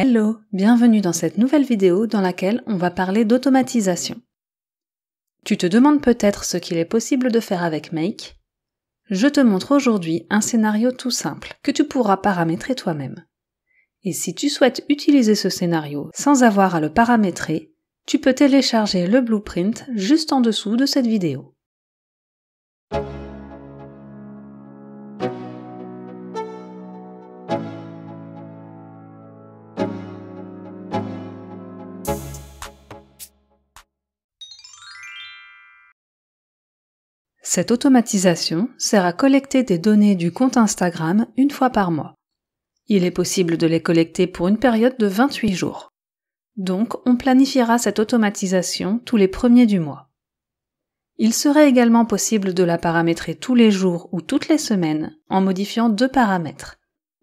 Hello, bienvenue dans cette nouvelle vidéo dans laquelle on va parler d'automatisation. Tu te demandes peut-être ce qu'il est possible de faire avec Make. Je te montre aujourd'hui un scénario tout simple que tu pourras paramétrer toi-même. Et si tu souhaites utiliser ce scénario sans avoir à le paramétrer, tu peux télécharger le blueprint juste en dessous de cette vidéo. Cette automatisation sert à collecter des données du compte Instagram une fois par mois. Il est possible de les collecter pour une période de 28 jours. Donc, on planifiera cette automatisation tous les premiers du mois. Il serait également possible de la paramétrer tous les jours ou toutes les semaines en modifiant deux paramètres.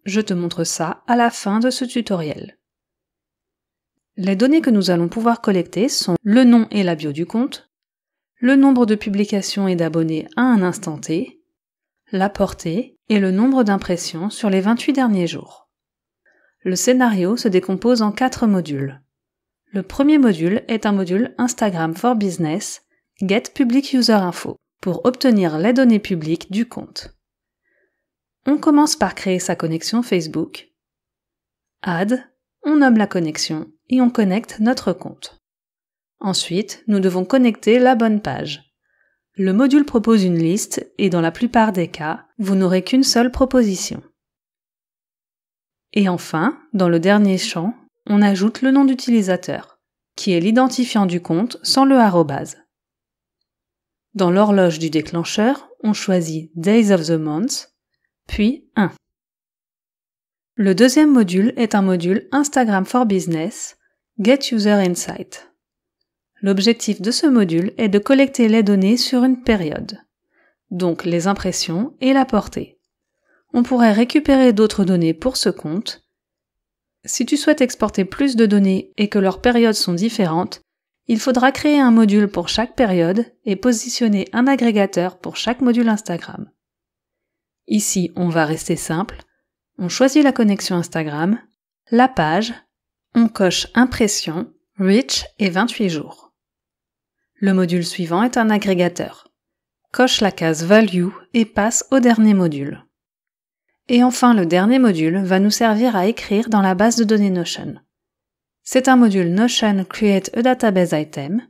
Je te montre ça à la fin de ce tutoriel. Les données que nous allons pouvoir collecter sont le nom et la bio du compte, le nombre de publications et d'abonnés à un instant T, la portée et le nombre d'impressions sur les 28 derniers jours. Le scénario se décompose en quatre modules. Le premier module est un module Instagram for Business, Get Public User Info, pour obtenir les données publiques du compte. On commence par créer sa connexion Facebook. Add, on nomme la connexion et on connecte notre compte. Ensuite, nous devons connecter la bonne page. Le module propose une liste et dans la plupart des cas, vous n'aurez qu'une seule proposition. Et enfin, dans le dernier champ, on ajoute le nom d'utilisateur, qui est l'identifiant du compte sans le arrobase. Dans l'horloge du déclencheur, on choisit Days of the Month, puis 1. Le deuxième module est un module Instagram for Business, Get User Insight. L'objectif de ce module est de collecter les données sur une période, donc les impressions et la portée. On pourrait récupérer d'autres données pour ce compte. Si tu souhaites exporter plus de données et que leurs périodes sont différentes, il faudra créer un module pour chaque période et positionner un agrégateur pour chaque module Instagram. Ici, on va rester simple. On choisit la connexion Instagram, la page, on coche impression, Rich et 28 jours. Le module suivant est un agrégateur. Coche la case Value et passe au dernier module. Et enfin, le dernier module va nous servir à écrire dans la base de données Notion. C'est un module Notion Create a Database Item.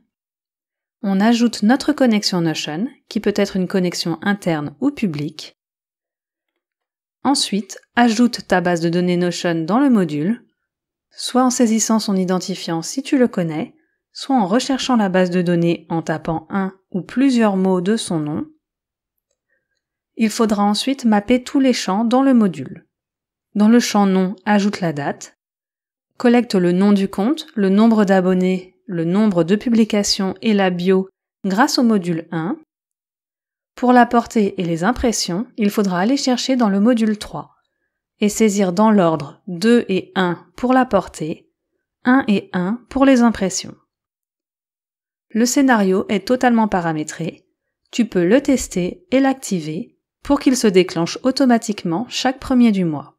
On ajoute notre connexion Notion, qui peut être une connexion interne ou publique. Ensuite, ajoute ta base de données Notion dans le module, soit en saisissant son identifiant si tu le connais, soit en recherchant la base de données en tapant un ou plusieurs mots de son nom. Il faudra ensuite mapper tous les champs dans le module. Dans le champ nom, ajoute la date, collecte le nom du compte, le nombre d'abonnés, le nombre de publications et la bio grâce au module 1. Pour la portée et les impressions, il faudra aller chercher dans le module 3 et saisir dans l'ordre 2 et 1 pour la portée, 1 et 1 pour les impressions. Le scénario est totalement paramétré. Tu peux le tester et l'activer pour qu'il se déclenche automatiquement chaque premier du mois.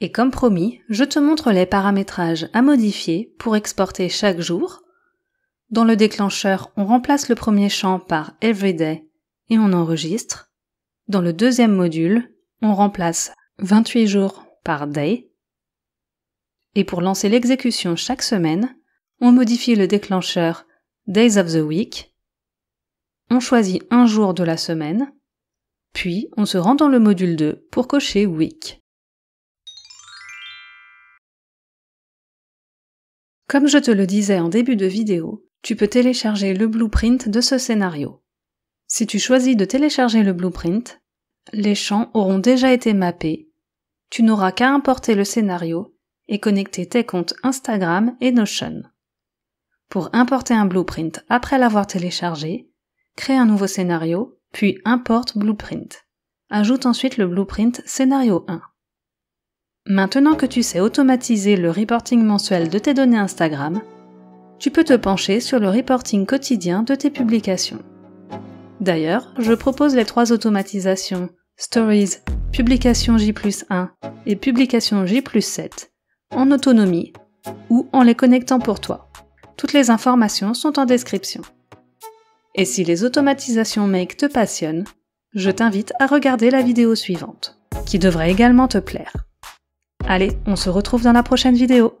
Et comme promis, je te montre les paramétrages à modifier pour exporter chaque jour. Dans le déclencheur, on remplace le premier champ par Everyday et on enregistre. Dans le deuxième module, on remplace 28 jours par day. Et pour lancer l'exécution chaque semaine, on modifie le déclencheur Days of the Week. On choisit un jour de la semaine. Puis, on se rend dans le module 2 pour cocher Week. Comme je te le disais en début de vidéo, tu peux télécharger le blueprint de ce scénario. Si tu choisis de télécharger le blueprint, les champs auront déjà été mappés. Tu n'auras qu'à importer le scénario et connecter tes comptes Instagram et Notion. Pour importer un blueprint après l'avoir téléchargé, crée un nouveau scénario, puis importe blueprint. Ajoute ensuite le blueprint scénario 1. Maintenant que tu sais automatiser le reporting mensuel de tes données Instagram, tu peux te pencher sur le reporting quotidien de tes publications. D'ailleurs, je propose les trois automatisations Stories, Publication J 1 et Publication J 7 en autonomie ou en les connectant pour toi. Toutes les informations sont en description. Et si les automatisations Make te passionnent, je t'invite à regarder la vidéo suivante, qui devrait également te plaire. Allez, on se retrouve dans la prochaine vidéo.